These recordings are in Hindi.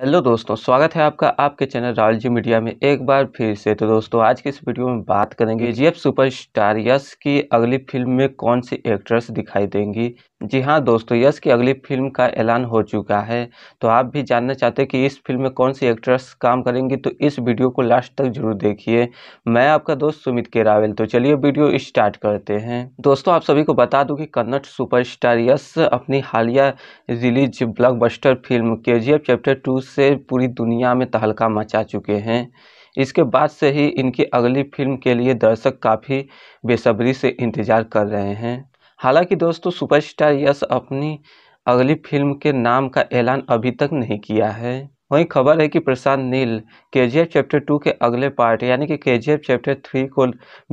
हेलो दोस्तों स्वागत है आपका आपके चैनल राहुल जी मीडिया में एक बार फिर से तो दोस्तों आज की इस वीडियो में बात करेंगे जी एफ स्टार यश की अगली फिल्म में कौन सी एक्ट्रेस दिखाई देंगी जी हाँ दोस्तों यश की अगली फिल्म का ऐलान हो चुका है तो आप भी जानना चाहते हैं कि इस फिल्म में कौन सी एक्ट्रेस काम करेंगी तो इस वीडियो को लास्ट तक जरूर देखिए मैं आपका दोस्त सुमित रावल तो चलिए वीडियो स्टार्ट करते हैं दोस्तों आप सभी को बता दूं कि कन्नड़ सुपरस्टार यश अपनी हालिया रिलीज ब्लॉकबस्टर फिल्म के चैप्टर टू उससे पूरी दुनिया में तहलका मचा चुके हैं इसके बाद से ही इनकी अगली फिल्म के लिए दर्शक काफ़ी बेसब्री से इंतज़ार कर रहे हैं हालांकि दोस्तों सुपरस्टार यश अपनी अगली फिल्म के नाम का ऐलान अभी तक नहीं किया है वहीं खबर है कि प्रशांत नील के चैप्टर टू के अगले पार्ट यानी कि के चैप्टर थ्री को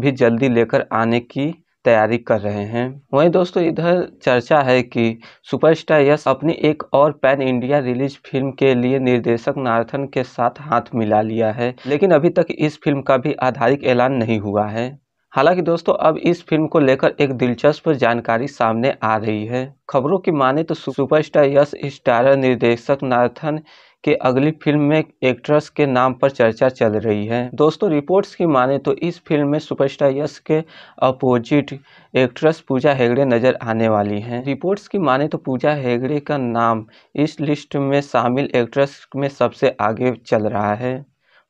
भी जल्दी लेकर आने की तैयारी कर रहे हैं वहीं दोस्तों इधर चर्चा है कि सुपरस्टार यश अपनी एक और पैन इंडिया रिलीज फिल्म के लिए निर्देशक नारथन के साथ हाथ मिला लिया है लेकिन अभी तक इस फिल्म का भी आधारिक ऐलान नहीं हुआ है हालांकि दोस्तों अब इस फिल्म को लेकर एक दिलचस्प जानकारी सामने आ रही है खबरों की माने तो सुपरस्टार यश स्टारर निर्देशक नारथन कि अगली फिल्म में एक्ट्रेस के नाम पर चर्चा चल रही है दोस्तों रिपोर्ट्स की माने तो इस फिल्म में सुपरस्टार यश के अपोजिट एक्ट्रेस पूजा हेगड़े नज़र आने वाली हैं रिपोर्ट्स की माने तो पूजा हेगड़े का नाम इस लिस्ट में शामिल एक्ट्रेस में सबसे आगे चल रहा है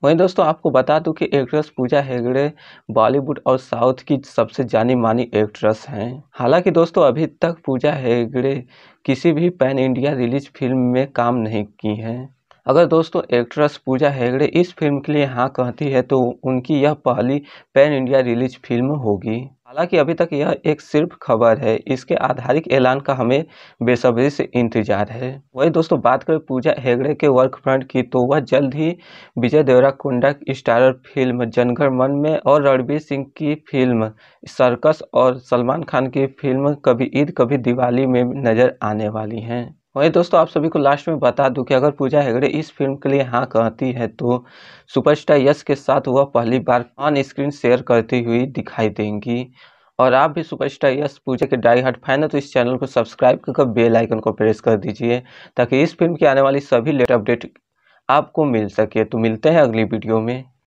वहीं दोस्तों आपको बता दूं कि एक्ट्रेस पूजा हेगड़े बॉलीवुड और साउथ की सबसे जानी मानी एक्ट्रेस हैं हालांकि दोस्तों अभी तक पूजा हेगड़े किसी भी पैन इंडिया रिलीज फिल्म में काम नहीं की हैं अगर दोस्तों एक्ट्रेस पूजा हेगड़े इस फिल्म के लिए हाँ कहती है तो उनकी यह पहली पैन इंडिया रिलीज फिल्म होगी हालांकि अभी तक यह एक सिर्फ खबर है इसके आधारिक ऐलान का हमें बेसब्री से इंतजार है वही दोस्तों बात करें पूजा हेगड़े के वर्क फ्रंट की तो वह जल्द ही विजय देवरा की स्टारर फिल्म जनगण मन में और रणबीर सिंह की फिल्म सर्कस और सलमान खान की फिल्म कभी ईद कभी दिवाली में नजर आने वाली हैं वहीं दोस्तों आप सभी को लास्ट में बता दूं कि अगर पूजा हेगड़े इस फिल्म के लिए हाँ कहती है तो सुपरस्टार यश के साथ वह पहली बार ऑन स्क्रीन शेयर करती हुई दिखाई देंगी और आप भी सुपरस्टार यश पूजा के डाई हार्ट फैन है तो इस चैनल को सब्सक्राइब करके बेल आइकन को प्रेस कर दीजिए ताकि इस फिल्म की आने वाली सभी लेट अपडेट आपको मिल सके तो मिलते हैं अगली वीडियो में